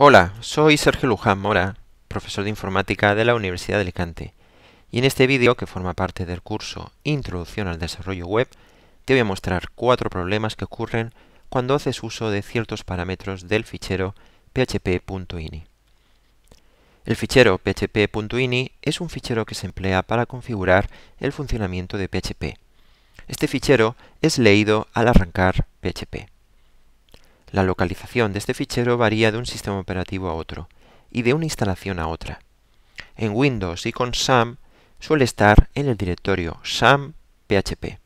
Hola, soy Sergio Luján Mora, profesor de informática de la Universidad de Alicante, y en este vídeo, que forma parte del curso Introducción al Desarrollo Web, te voy a mostrar cuatro problemas que ocurren cuando haces uso de ciertos parámetros del fichero php.ini. El fichero php.ini es un fichero que se emplea para configurar el funcionamiento de PHP. Este fichero es leído al arrancar PHP. La localización de este fichero varía de un sistema operativo a otro y de una instalación a otra. En Windows y con SAM suele estar en el directorio SAM.php. PHP.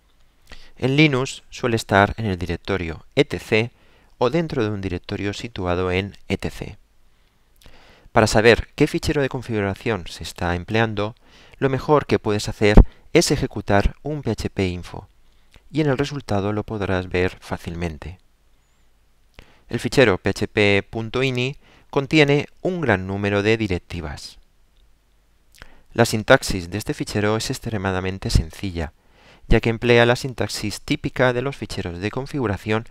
En Linux suele estar en el directorio etc o dentro de un directorio situado en etc. Para saber qué fichero de configuración se está empleando, lo mejor que puedes hacer es ejecutar un php info y en el resultado lo podrás ver fácilmente. El fichero php.ini contiene un gran número de directivas. La sintaxis de este fichero es extremadamente sencilla, ya que emplea la sintaxis típica de los ficheros de configuración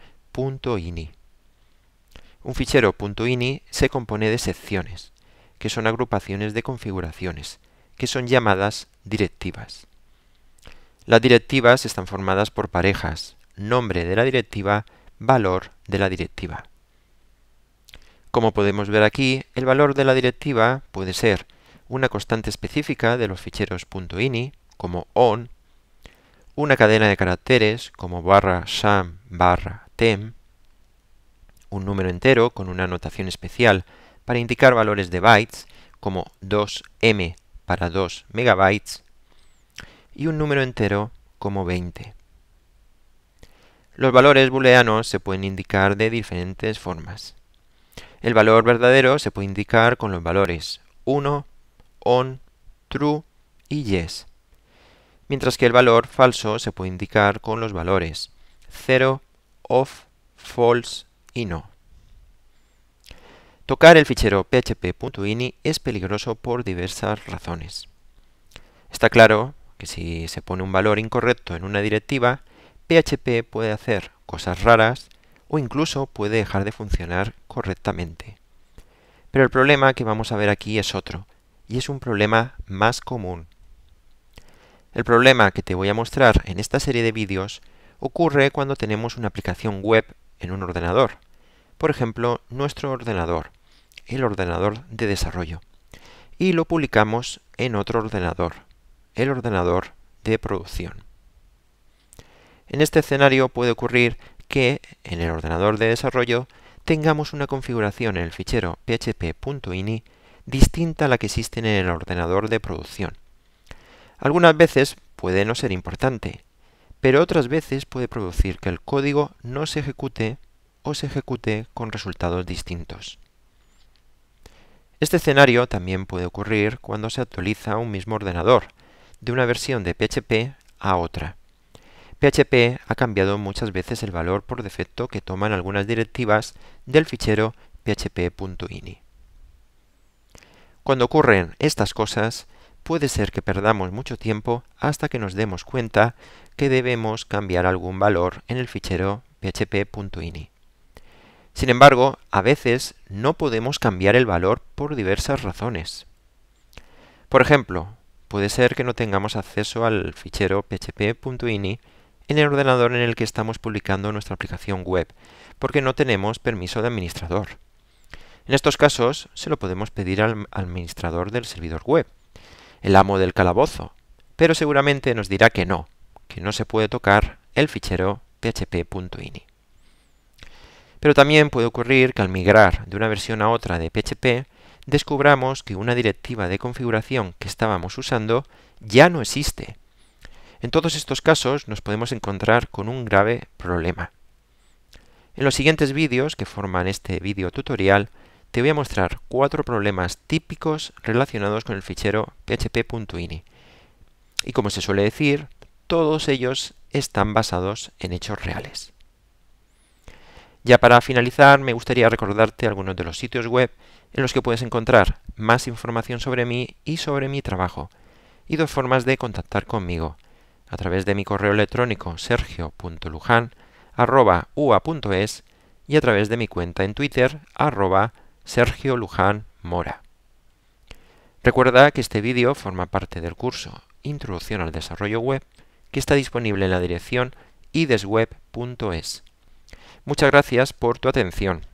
.ini. Un fichero .ini se compone de secciones, que son agrupaciones de configuraciones, que son llamadas directivas. Las directivas están formadas por parejas, nombre de la directiva, valor de la directiva. Como podemos ver aquí, el valor de la directiva puede ser una constante específica de los ficheros .ini, como on, una cadena de caracteres, como barra sham barra tem, un número entero con una anotación especial para indicar valores de bytes, como 2m para 2 megabytes, y un número entero como 20. Los valores booleanos se pueden indicar de diferentes formas. El valor verdadero se puede indicar con los valores 1, on, true y yes, mientras que el valor falso se puede indicar con los valores 0, off, false y no. Tocar el fichero php.ini es peligroso por diversas razones. Está claro que si se pone un valor incorrecto en una directiva, PHP puede hacer cosas raras o incluso puede dejar de funcionar correctamente. Pero el problema que vamos a ver aquí es otro, y es un problema más común. El problema que te voy a mostrar en esta serie de vídeos ocurre cuando tenemos una aplicación web en un ordenador, por ejemplo, nuestro ordenador, el ordenador de desarrollo, y lo publicamos en otro ordenador, el ordenador de producción. En este escenario puede ocurrir que en el ordenador de desarrollo tengamos una configuración en el fichero php.ini distinta a la que existe en el ordenador de producción. Algunas veces puede no ser importante, pero otras veces puede producir que el código no se ejecute o se ejecute con resultados distintos. Este escenario también puede ocurrir cuando se actualiza un mismo ordenador, de una versión de PHP a otra. PHP ha cambiado muchas veces el valor por defecto que toman algunas directivas del fichero php.ini. Cuando ocurren estas cosas, puede ser que perdamos mucho tiempo hasta que nos demos cuenta que debemos cambiar algún valor en el fichero php.ini. Sin embargo, a veces no podemos cambiar el valor por diversas razones. Por ejemplo, puede ser que no tengamos acceso al fichero php.ini en el ordenador en el que estamos publicando nuestra aplicación web, porque no tenemos permiso de administrador. En estos casos, se lo podemos pedir al administrador del servidor web, el amo del calabozo, pero seguramente nos dirá que no, que no se puede tocar el fichero php.ini. Pero también puede ocurrir que al migrar de una versión a otra de PHP, descubramos que una directiva de configuración que estábamos usando ya no existe en todos estos casos nos podemos encontrar con un grave problema. En los siguientes vídeos que forman este vídeo tutorial, te voy a mostrar cuatro problemas típicos relacionados con el fichero php.ini. Y como se suele decir, todos ellos están basados en hechos reales. Ya para finalizar, me gustaría recordarte algunos de los sitios web en los que puedes encontrar más información sobre mí y sobre mi trabajo, y dos formas de contactar conmigo a través de mi correo electrónico sergio.luján.ua.es y a través de mi cuenta en Twitter arroba Recuerda que este vídeo forma parte del curso Introducción al Desarrollo Web que está disponible en la dirección idesweb.es. Muchas gracias por tu atención.